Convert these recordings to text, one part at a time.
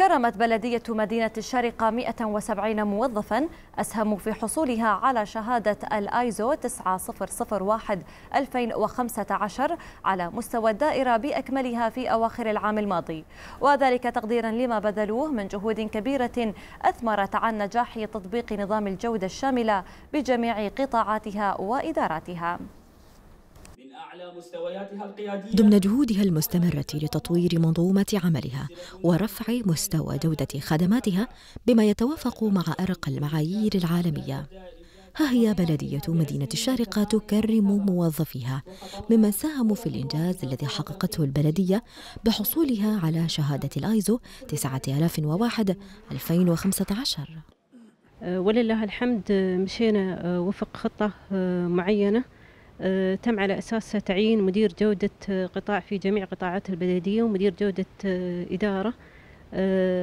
كرمت بلدية مدينة الشارقة 170 موظفا أسهموا في حصولها على شهادة الآيزو 9001 2015 على مستوى الدائرة بأكملها في أواخر العام الماضي وذلك تقديرا لما بذلوه من جهود كبيرة أثمرت عن نجاح تطبيق نظام الجودة الشاملة بجميع قطاعاتها وإداراتها مستوياتها القيادية ضمن جهودها المستمرة لتطوير منظومة عملها ورفع مستوى جودة خدماتها بما يتوافق مع أرقى المعايير العالمية ها هي بلدية مدينة الشارقة تكرم موظفيها ممن ساهموا في الإنجاز الذي حققته البلدية بحصولها على شهادة الآيزو 9001 2015 أه، ولله الحمد مشينا أه، وفق خطة أه، معينة آه، تم على أساسها تعيين مدير جودة آه، قطاع في جميع قطاعات البلدية ومدير جودة آه، إدارة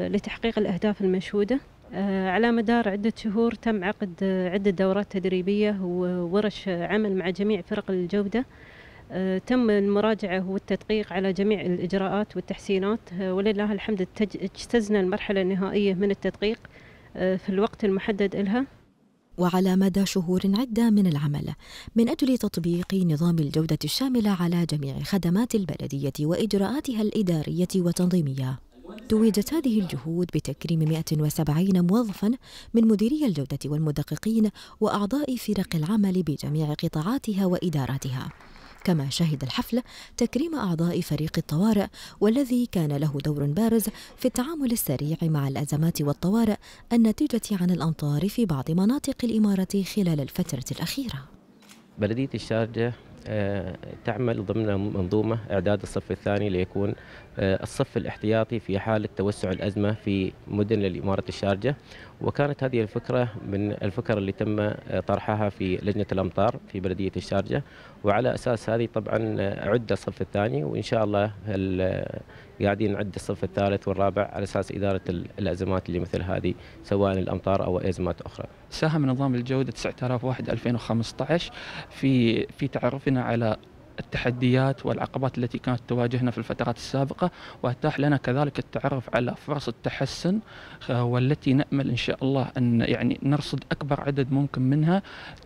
لتحقيق الأهداف المنشودة على مدار عدة شهور تم عقد عدة دورات تدريبية وورش عمل مع جميع فرق الجودة تم المراجعة والتدقيق على جميع الإجراءات والتحسينات ولله الحمد اجتزنا المرحلة النهائية من التدقيق في الوقت المحدد لها وعلى مدى شهور عدة من العمل من أجل تطبيق نظام الجودة الشاملة على جميع خدمات البلدية وإجراءاتها الإدارية والتنظيمية توجت هذه الجهود بتكريم 170 موظفا من مديري الجودة والمدققين وأعضاء فرق العمل بجميع قطاعاتها وإداراتها كما شهد الحفل تكريم أعضاء فريق الطوارئ والذي كان له دور بارز في التعامل السريع مع الأزمات والطوارئ الناتجة عن الأمطار في بعض مناطق الإمارة خلال الفترة الأخيرة بلدية الشارجة آه، تعمل ضمن منظومة إعداد الصف الثاني ليكون آه، الصف الاحتياطي في حالة توسع الأزمة في مدن الإمارة الشارجة وكانت هذه الفكرة من الفكر اللي تم آه، طرحها في لجنة الأمطار في بلدية الشارجة وعلى أساس هذه طبعا عد الصف الثاني وإن شاء الله قاعدين نعد الصف الثالث والرابع على اساس اداره الازمات اللي مثل هذه سواء الامطار او ازمات اخرى. ساهم نظام الجوده 9001 2015 في في تعرفنا على التحديات والعقبات التي كانت تواجهنا في الفترات السابقة وأتاح لنا كذلك التعرف على فرص التحسن آه، والتي نأمل إن شاء الله أن يعني نرصد أكبر عدد ممكن منها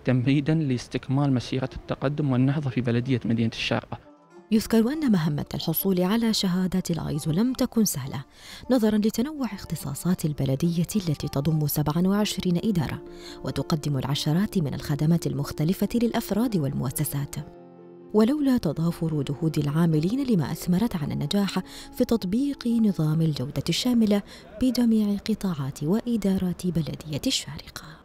تمهيدا لاستكمال مسيرة التقدم والنهضة في بلدية مدينة الشارقة يذكر أن مهمة الحصول على شهادة الأيزو لم تكن سهلة نظرا لتنوع اختصاصات البلدية التي تضم 27 إدارة وتقدم العشرات من الخدمات المختلفة للأفراد والمؤسسات ولولا تضافر جهود العاملين لما أثمرت على النجاح في تطبيق نظام الجودة الشاملة بجميع قطاعات وإدارات بلدية الشارقة